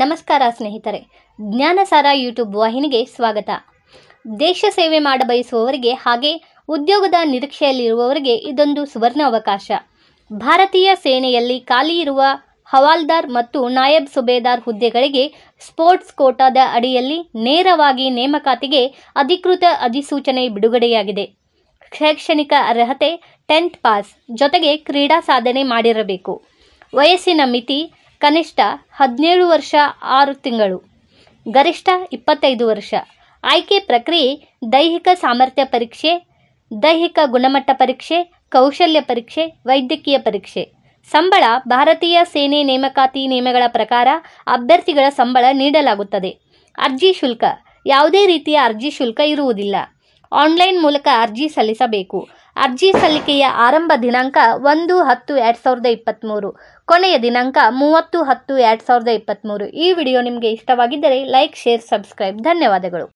ನಮಸ್ಕಾರ ಸ್ನೇಹಿತರೆ ಜ್ಞಾನಸಾರ ಯೂಟ್ಯೂಬ್ ವಾಹಿನಿಗೆ ಸ್ವಾಗತ ದೇಶ ಸೇವೆ ಮಾಡಬಯಸುವವರಿಗೆ ಹಾಗೆ ಉದ್ಯೋಗದ ನಿರೀಕ್ಷೆಯಲ್ಲಿರುವವರಿಗೆ ಇದೊಂದು ಸುವರ್ಣ ಅವಕಾಶ ಭಾರತೀಯ ಸೇನೆಯಲ್ಲಿ ಖಾಲಿ ಇರುವ ಹವಾಲ್ದಾರ್ ಮತ್ತು ನಾಯಬ್ ಸುಬೇದಾರ್ ಹುದ್ದೆಗಳಿಗೆ ಸ್ಪೋರ್ಟ್ಸ್ ಕೋಟಾದ ಅಡಿಯಲ್ಲಿ ನೇರವಾಗಿ ನೇಮಕಾತಿಗೆ ಅಧಿಕೃತ ಅಧಿಸೂಚನೆ ಬಿಡುಗಡೆಯಾಗಿದೆ ಶೈಕ್ಷಣಿಕ ಅರ್ಹತೆ ಟೆಂತ್ ಪಾಸ್ ಜೊತೆಗೆ ಕ್ರೀಡಾ ಸಾಧನೆ ಮಾಡಿರಬೇಕು ವಯಸ್ಸಿನ ಮಿತಿ ಕನಿಷ್ಠ ಹದಿನೇಳು ವರ್ಷ ಆರು ತಿಂಗಳು ಗರಿಷ್ಠ ಇಪ್ಪತ್ತೈದು ವರ್ಷ ಆಯ್ಕೆ ಪ್ರಕ್ರಿಯೆ ದೈಹಿಕ ಸಾಮರ್ಥ್ಯ ಪರೀಕ್ಷೆ ದೈಹಿಕ ಗುಣಮಟ್ಟ ಪರೀಕ್ಷೆ ಕೌಶಲ್ಯ ಪರೀಕ್ಷೆ ವೈದ್ಯಕೀಯ ಪರೀಕ್ಷೆ ಸಂಬಳ ಭಾರತೀಯ ಸೇನೆ ನೇಮಕಾತಿ ನಿಯಮಗಳ ಪ್ರಕಾರ ಅಭ್ಯರ್ಥಿಗಳ ಸಂಬಳ ನೀಡಲಾಗುತ್ತದೆ ಅರ್ಜಿ ಶುಲ್ಕ ಯಾವುದೇ ರೀತಿಯ ಅರ್ಜಿ ಶುಲ್ಕ ಇರುವುದಿಲ್ಲ ಆನ್ಲೈನ್ ಮೂಲಕ ಅರ್ಜಿ ಸಲ್ಲಿಸಬೇಕು ಅರ್ಜಿ ಸಲ್ಲಿಕೆಯ ಆರಂಭ ದಿನಾಂಕ ಒಂದು ಹತ್ತು ಎರಡು ಸಾವಿರದ ಇಪ್ಪತ್ತ್ಮೂರು ಕೊನೆಯ ದಿನಾಂಕ ಮೂವತ್ತು ಹತ್ತು ಎರಡು ಸಾವಿರದ ಇಪ್ಪತ್ತ್ಮೂರು ಈ ವಿಡಿಯೋ ನಿಮಗೆ ಇಷ್ಟವಾಗಿದ್ದರೆ ಲೈಕ್ ಶೇರ್ ಸಬ್ಸ್ಕ್ರೈಬ್ ಧನ್ಯವಾದಗಳು